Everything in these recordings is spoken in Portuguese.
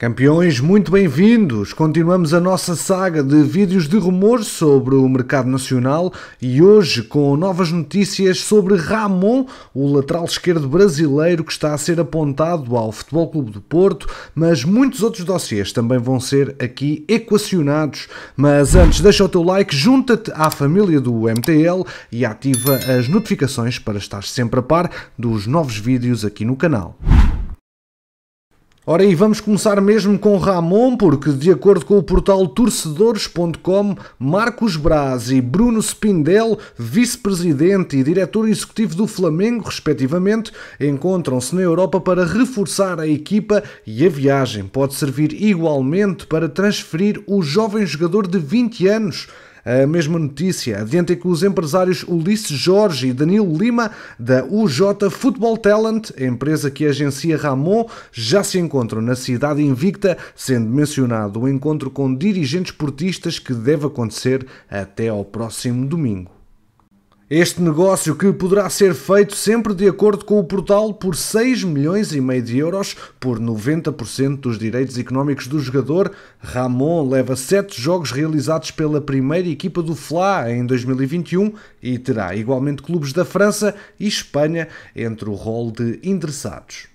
Campeões, muito bem-vindos! Continuamos a nossa saga de vídeos de rumores sobre o mercado nacional e hoje com novas notícias sobre Ramon, o lateral esquerdo brasileiro que está a ser apontado ao Futebol Clube do Porto, mas muitos outros dossiers também vão ser aqui equacionados. Mas antes, deixa o teu like, junta-te à família do MTL e ativa as notificações para estar sempre a par dos novos vídeos aqui no canal. Ora, e vamos começar mesmo com Ramon, porque, de acordo com o portal torcedores.com, Marcos Braz e Bruno Spindel, vice-presidente e diretor executivo do Flamengo, respectivamente, encontram-se na Europa para reforçar a equipa e a viagem pode servir igualmente para transferir o jovem jogador de 20 anos a mesma notícia. Adianta que os empresários Ulisses Jorge e Danilo Lima, da UJ Football Talent, empresa que agencia Ramon, já se encontram na cidade invicta, sendo mencionado o encontro com dirigentes portistas que deve acontecer até ao próximo domingo. Este negócio, que poderá ser feito sempre de acordo com o portal por 6 milhões e meio de euros por 90% dos direitos económicos do jogador, Ramon leva 7 jogos realizados pela primeira equipa do Fla em 2021 e terá igualmente clubes da França e Espanha entre o rol de interessados.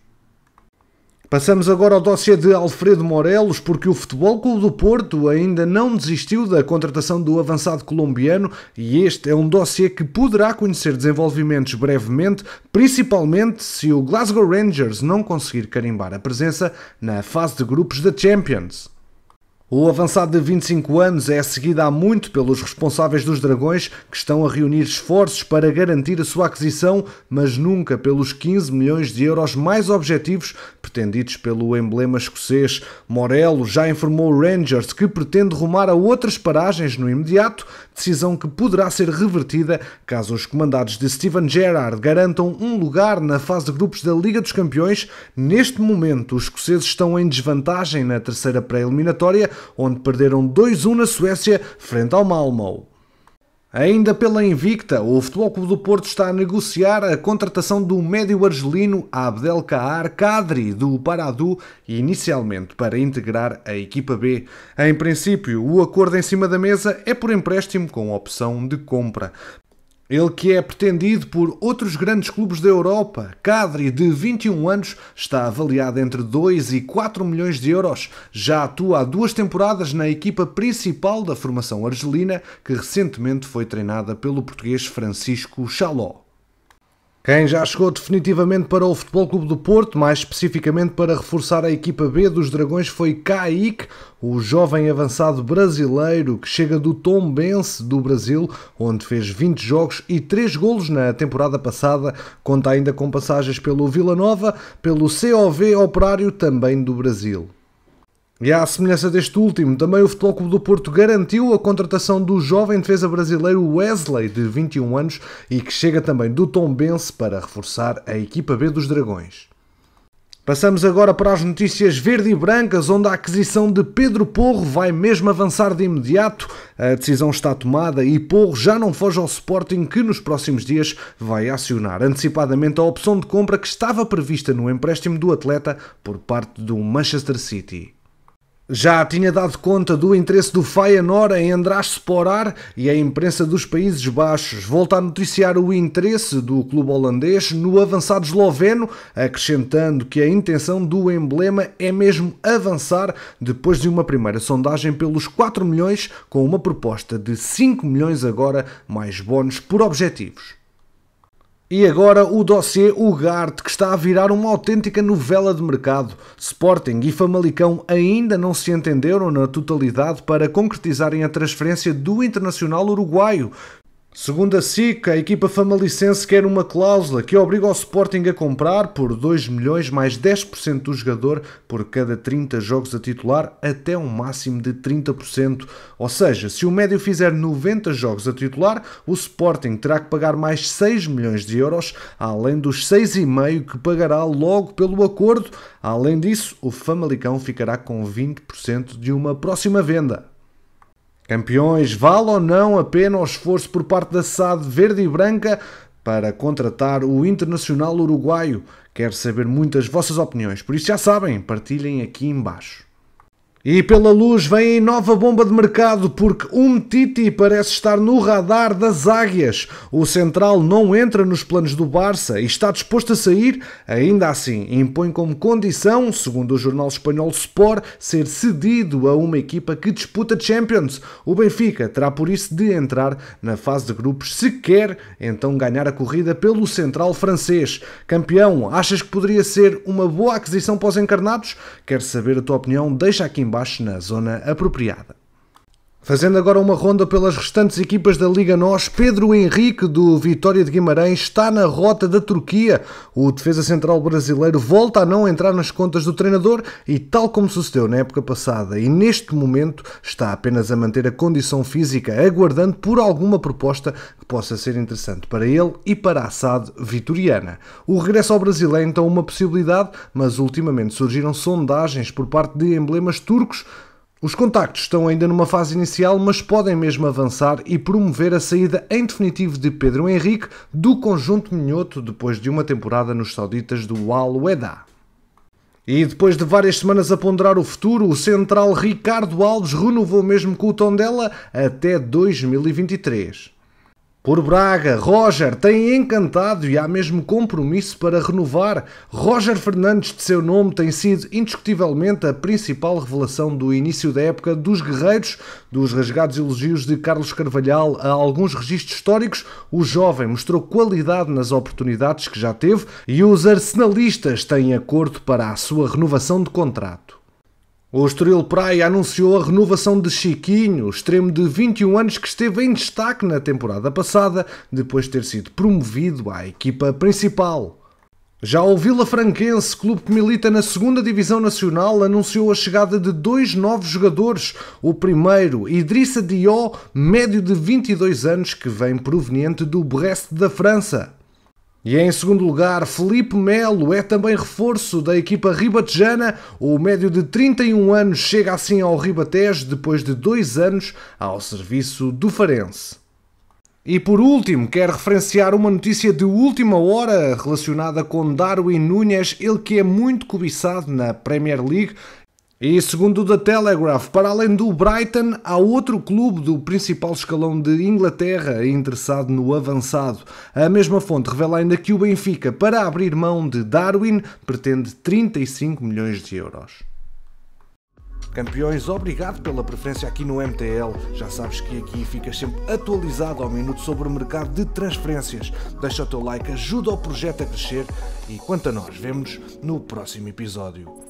Passamos agora ao dossiê de Alfredo Morelos, porque o Futebol Clube do Porto ainda não desistiu da contratação do avançado colombiano e este é um dossiê que poderá conhecer desenvolvimentos brevemente, principalmente se o Glasgow Rangers não conseguir carimbar a presença na fase de grupos da Champions. O avançado de 25 anos é seguido há muito pelos responsáveis dos Dragões, que estão a reunir esforços para garantir a sua aquisição, mas nunca pelos 15 milhões de euros mais objetivos pretendidos pelo emblema escocês. Morello já informou o Rangers que pretende rumar a outras paragens no imediato, decisão que poderá ser revertida caso os comandados de Steven Gerrard garantam um lugar na fase de grupos da Liga dos Campeões. Neste momento, os escoceses estão em desvantagem na terceira pré-eliminatória onde perderam 2-1 na Suécia frente ao Malmö. Ainda pela invicta, o Futebol Clube do Porto está a negociar a contratação do médio argelino Abdelkaar Kadri, do Paradu, inicialmente para integrar a equipa B. Em princípio, o acordo em cima da mesa é por empréstimo com opção de compra. Ele que é pretendido por outros grandes clubes da Europa, Cadre, de 21 anos, está avaliado entre 2 e 4 milhões de euros. Já atua há duas temporadas na equipa principal da formação argelina, que recentemente foi treinada pelo português Francisco Chaló. Quem já chegou definitivamente para o Futebol Clube do Porto, mais especificamente para reforçar a equipa B dos Dragões, foi Kaique, o jovem avançado brasileiro que chega do Tombense do Brasil, onde fez 20 jogos e 3 golos na temporada passada, conta ainda com passagens pelo Vila Nova, pelo COV Operário também do Brasil. E à semelhança deste último, também o Futebol Clube do Porto garantiu a contratação do jovem defesa brasileiro Wesley, de 21 anos, e que chega também do Tombense para reforçar a equipa B dos Dragões. Passamos agora para as notícias verde e brancas, onde a aquisição de Pedro Porro vai mesmo avançar de imediato. A decisão está tomada e Porro já não foge ao Sporting, que nos próximos dias vai acionar antecipadamente a opção de compra que estava prevista no empréstimo do atleta por parte do Manchester City. Já tinha dado conta do interesse do Feyenoord em András Sporar e a imprensa dos Países Baixos volta a noticiar o interesse do clube holandês no avançado esloveno, acrescentando que a intenção do emblema é mesmo avançar depois de uma primeira sondagem pelos 4 milhões, com uma proposta de 5 milhões agora, mais bónus por objetivos. E agora o dossiê Ugarte, que está a virar uma autêntica novela de mercado. Sporting e Famalicão ainda não se entenderam na totalidade para concretizarem a transferência do internacional uruguaio, Segundo a SICA, a equipa famalicense quer uma cláusula que obriga o Sporting a comprar por 2 milhões mais 10% do jogador por cada 30 jogos a titular até um máximo de 30%. Ou seja, se o médio fizer 90 jogos a titular, o Sporting terá que pagar mais 6 milhões de euros, além dos 6,5 que pagará logo pelo acordo. Além disso, o Famalicão ficará com 20% de uma próxima venda. Campeões, vale ou não a pena o esforço por parte da SAD verde e branca para contratar o internacional uruguaio? Quero saber muitas vossas opiniões, por isso já sabem, partilhem aqui embaixo. E pela luz vem nova bomba de mercado porque um Titi parece estar no radar das águias. O Central não entra nos planos do Barça e está disposto a sair, ainda assim impõe como condição, segundo o jornal espanhol Sport, ser cedido a uma equipa que disputa Champions. O Benfica terá por isso de entrar na fase de grupos se quer então ganhar a corrida pelo Central francês. Campeão, achas que poderia ser uma boa aquisição para os encarnados? Quero saber a tua opinião, deixa aqui embaixo baixo na zona apropriada. Fazendo agora uma ronda pelas restantes equipas da Liga Nós, Pedro Henrique do Vitória de Guimarães está na rota da Turquia. O defesa central brasileiro volta a não entrar nas contas do treinador e, tal como sucedeu na época passada e neste momento, está apenas a manter a condição física, aguardando por alguma proposta que possa ser interessante para ele e para a SAD vitoriana. O regresso ao Brasil é então uma possibilidade, mas ultimamente surgiram sondagens por parte de emblemas turcos os contactos estão ainda numa fase inicial, mas podem mesmo avançar e promover a saída em definitivo de Pedro Henrique do conjunto minhoto depois de uma temporada nos sauditas do al wedah E depois de várias semanas a ponderar o futuro, o central Ricardo Alves renovou mesmo com o Tondela até 2023. Por Braga, Roger tem encantado e há mesmo compromisso para renovar. Roger Fernandes, de seu nome, tem sido indiscutivelmente a principal revelação do início da época dos guerreiros. Dos rasgados elogios de Carlos Carvalhal a alguns registros históricos, o jovem mostrou qualidade nas oportunidades que já teve e os arsenalistas têm acordo para a sua renovação de contrato. O Estoril Praia anunciou a renovação de Chiquinho, extremo de 21 anos que esteve em destaque na temporada passada, depois de ter sido promovido à equipa principal. Já o Vila Franquense, clube que milita na 2 Divisão Nacional, anunciou a chegada de dois novos jogadores. O primeiro, Idrissa Dió, médio de 22 anos, que vem proveniente do Brest da França. E em segundo lugar, Felipe Melo é também reforço da equipa ribatejana. O médio de 31 anos chega assim ao Ribatejo depois de dois anos ao serviço do Farense. E por último, quero referenciar uma notícia de última hora relacionada com Darwin Nunes, ele que é muito cobiçado na Premier League e segundo o The Telegraph, para além do Brighton, há outro clube do principal escalão de Inglaterra interessado no avançado. A mesma fonte revela ainda que o Benfica, para abrir mão de Darwin, pretende 35 milhões de euros. Campeões, obrigado pela preferência aqui no MTL. Já sabes que aqui ficas sempre atualizado ao minuto sobre o mercado de transferências. Deixa o teu like, ajuda o projeto a crescer e quanto a nós, vemos no próximo episódio.